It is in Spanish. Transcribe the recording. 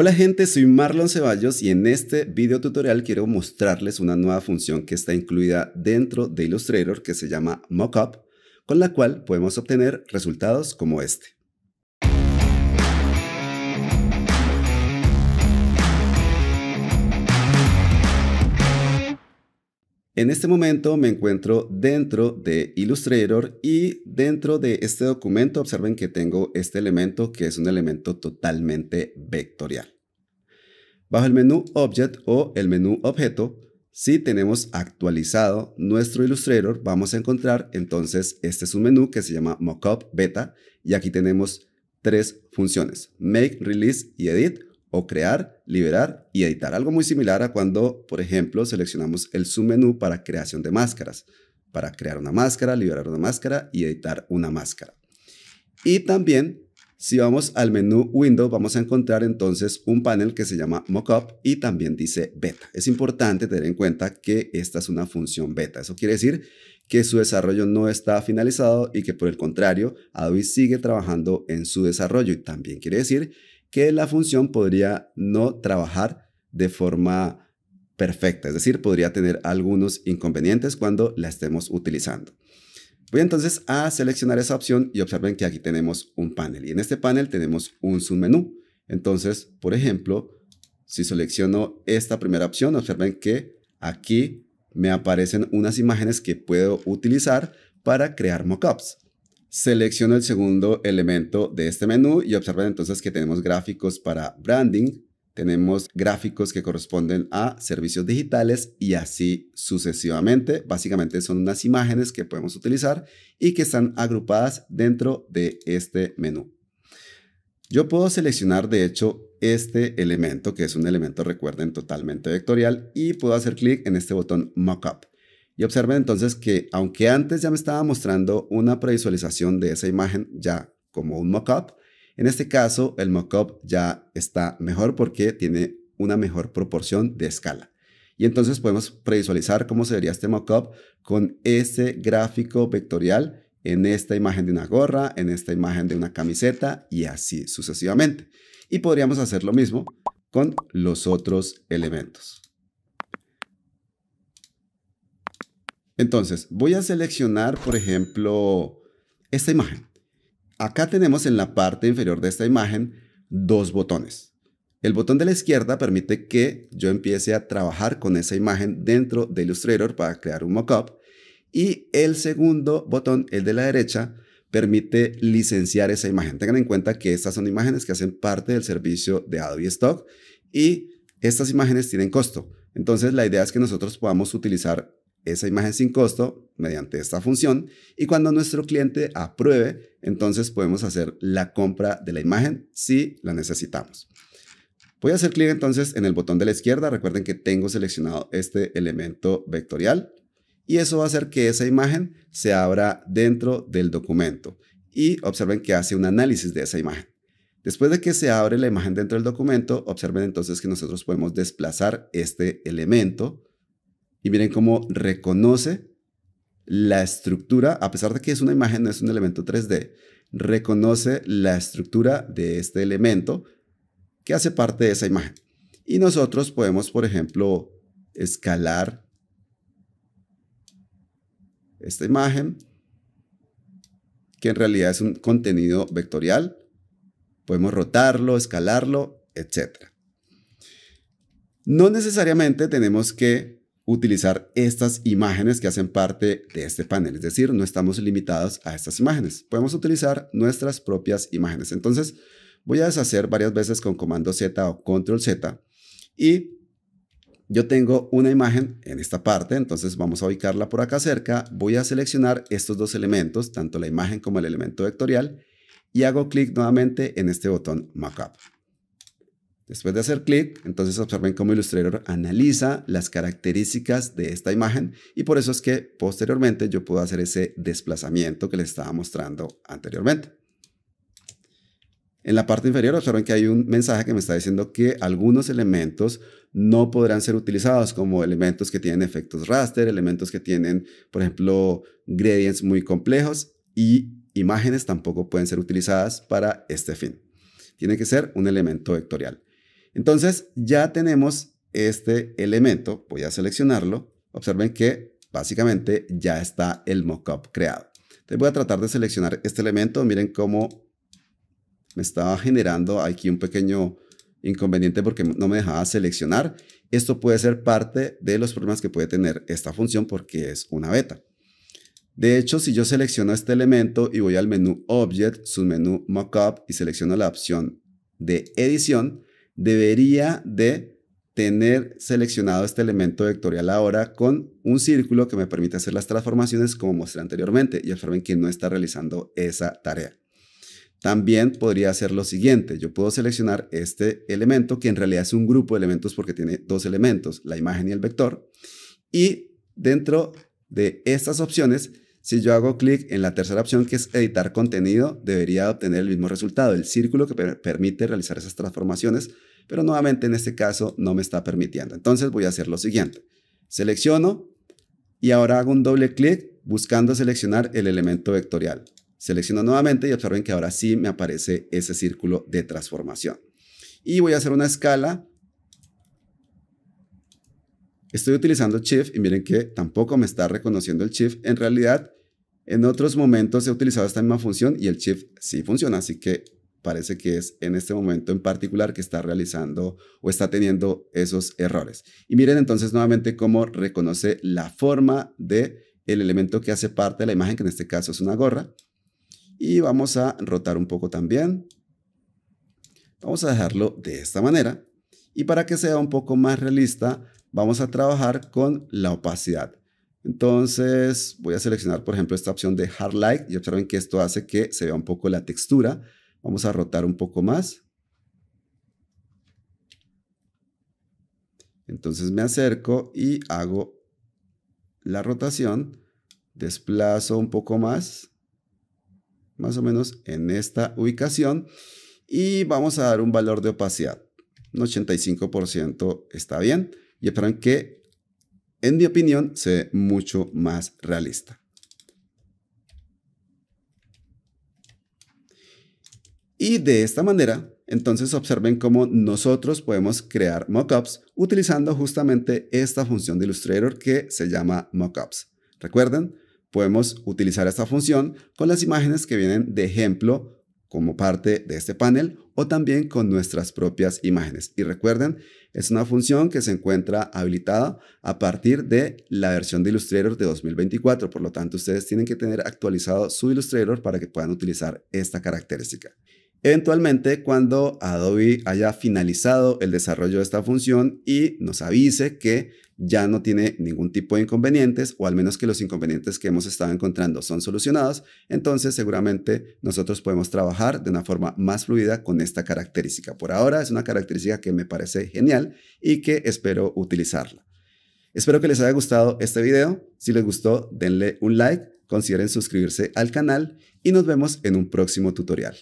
Hola gente, soy Marlon Ceballos y en este video tutorial quiero mostrarles una nueva función que está incluida dentro de Illustrator que se llama Mockup, con la cual podemos obtener resultados como este. En este momento me encuentro dentro de Illustrator y dentro de este documento observen que tengo este elemento que es un elemento totalmente vectorial. Bajo el menú Object o el menú Objeto, si tenemos actualizado nuestro Illustrator, vamos a encontrar entonces este es un menú que se llama Mockup Beta y aquí tenemos tres funciones, Make, Release y Edit o crear, liberar y editar. Algo muy similar a cuando, por ejemplo, seleccionamos el submenú para creación de máscaras, para crear una máscara, liberar una máscara y editar una máscara. Y también, si vamos al menú Windows vamos a encontrar entonces un panel que se llama Mockup y también dice Beta. Es importante tener en cuenta que esta es una función beta. Eso quiere decir que su desarrollo no está finalizado y que por el contrario, Adobe sigue trabajando en su desarrollo y también quiere decir que la función podría no trabajar de forma perfecta, es decir, podría tener algunos inconvenientes cuando la estemos utilizando. Voy entonces a seleccionar esa opción y observen que aquí tenemos un panel y en este panel tenemos un submenú. Entonces, por ejemplo, si selecciono esta primera opción, observen que aquí me aparecen unas imágenes que puedo utilizar para crear mockups. Selecciono el segundo elemento de este menú y observen entonces que tenemos gráficos para branding, tenemos gráficos que corresponden a servicios digitales y así sucesivamente. Básicamente son unas imágenes que podemos utilizar y que están agrupadas dentro de este menú. Yo puedo seleccionar de hecho este elemento, que es un elemento, recuerden, totalmente vectorial y puedo hacer clic en este botón Mockup. Y observen entonces que aunque antes ya me estaba mostrando una previsualización de esa imagen ya como un mockup, en este caso el mockup ya está mejor porque tiene una mejor proporción de escala. Y entonces podemos previsualizar cómo se vería este mockup con ese gráfico vectorial en esta imagen de una gorra, en esta imagen de una camiseta y así sucesivamente. Y podríamos hacer lo mismo con los otros elementos. Entonces, voy a seleccionar, por ejemplo, esta imagen. Acá tenemos en la parte inferior de esta imagen dos botones. El botón de la izquierda permite que yo empiece a trabajar con esa imagen dentro de Illustrator para crear un mockup. Y el segundo botón, el de la derecha, permite licenciar esa imagen. Tengan en cuenta que estas son imágenes que hacen parte del servicio de Adobe Stock y estas imágenes tienen costo. Entonces la idea es que nosotros podamos utilizar esa imagen sin costo mediante esta función y cuando nuestro cliente apruebe, entonces podemos hacer la compra de la imagen si la necesitamos. Voy a hacer clic entonces en el botón de la izquierda, recuerden que tengo seleccionado este elemento vectorial y eso va a hacer que esa imagen se abra dentro del documento y observen que hace un análisis de esa imagen. Después de que se abre la imagen dentro del documento, observen entonces que nosotros podemos desplazar este elemento y miren cómo reconoce la estructura, a pesar de que es una imagen, no es un elemento 3D, reconoce la estructura de este elemento que hace parte de esa imagen. Y nosotros podemos, por ejemplo, escalar esta imagen, que en realidad es un contenido vectorial. Podemos rotarlo, escalarlo, etc. No necesariamente tenemos que utilizar estas imágenes que hacen parte de este panel. Es decir, no estamos limitados a estas imágenes. Podemos utilizar nuestras propias imágenes. Entonces, voy a deshacer varias veces con comando Z o control Z y yo tengo una imagen en esta parte, entonces vamos a ubicarla por acá cerca. Voy a seleccionar estos dos elementos, tanto la imagen como el elemento vectorial, y hago clic nuevamente en este botón Mockup. Después de hacer clic, entonces observen cómo Illustrator analiza las características de esta imagen y por eso es que posteriormente yo puedo hacer ese desplazamiento que les estaba mostrando anteriormente. En la parte inferior observen que hay un mensaje que me está diciendo que algunos elementos no podrán ser utilizados como elementos que tienen efectos raster, elementos que tienen, por ejemplo, gradients muy complejos y imágenes tampoco pueden ser utilizadas para este fin. Tiene que ser un elemento vectorial. Entonces ya tenemos este elemento, voy a seleccionarlo. Observen que básicamente ya está el mockup creado. Entonces voy a tratar de seleccionar este elemento. Miren cómo me estaba generando aquí un pequeño inconveniente porque no me dejaba seleccionar. Esto puede ser parte de los problemas que puede tener esta función porque es una beta. De hecho, si yo selecciono este elemento y voy al menú Object, submenú Mockup y selecciono la opción de edición, debería de tener seleccionado este elemento vectorial ahora con un círculo que me permite hacer las transformaciones como mostré anteriormente y observen que no está realizando esa tarea. También podría hacer lo siguiente, yo puedo seleccionar este elemento que en realidad es un grupo de elementos porque tiene dos elementos, la imagen y el vector, y dentro de estas opciones si yo hago clic en la tercera opción que es editar contenido, debería obtener el mismo resultado, el círculo que permite realizar esas transformaciones, pero nuevamente en este caso no me está permitiendo. Entonces voy a hacer lo siguiente. Selecciono y ahora hago un doble clic buscando seleccionar el elemento vectorial. Selecciono nuevamente y observen que ahora sí me aparece ese círculo de transformación. Y voy a hacer una escala Estoy utilizando Shift y miren que tampoco me está reconociendo el Shift. En realidad, en otros momentos he utilizado esta misma función y el shift sí funciona, así que parece que es en este momento en particular que está realizando o está teniendo esos errores. Y miren entonces nuevamente cómo reconoce la forma de el elemento que hace parte de la imagen, que en este caso es una gorra. Y vamos a rotar un poco también. Vamos a dejarlo de esta manera. Y para que sea un poco más realista, vamos a trabajar con la opacidad. Entonces voy a seleccionar, por ejemplo, esta opción de Hard Light y observen que esto hace que se vea un poco la textura. Vamos a rotar un poco más. Entonces me acerco y hago la rotación. Desplazo un poco más, más o menos en esta ubicación. Y vamos a dar un valor de opacidad. Un 85% está bien. Y esperan que en mi opinión, se ve mucho más realista. Y de esta manera, entonces observen cómo nosotros podemos crear mockups utilizando justamente esta función de Illustrator que se llama mockups. Recuerden, podemos utilizar esta función con las imágenes que vienen de ejemplo como parte de este panel o también con nuestras propias imágenes. Y recuerden, es una función que se encuentra habilitada a partir de la versión de Illustrator de 2024, por lo tanto ustedes tienen que tener actualizado su Illustrator para que puedan utilizar esta característica. Eventualmente, cuando Adobe haya finalizado el desarrollo de esta función y nos avise que ya no tiene ningún tipo de inconvenientes o al menos que los inconvenientes que hemos estado encontrando son solucionados, entonces seguramente nosotros podemos trabajar de una forma más fluida con esta característica. Por ahora es una característica que me parece genial y que espero utilizarla. Espero que les haya gustado este video. Si les gustó, denle un like, consideren suscribirse al canal y nos vemos en un próximo tutorial.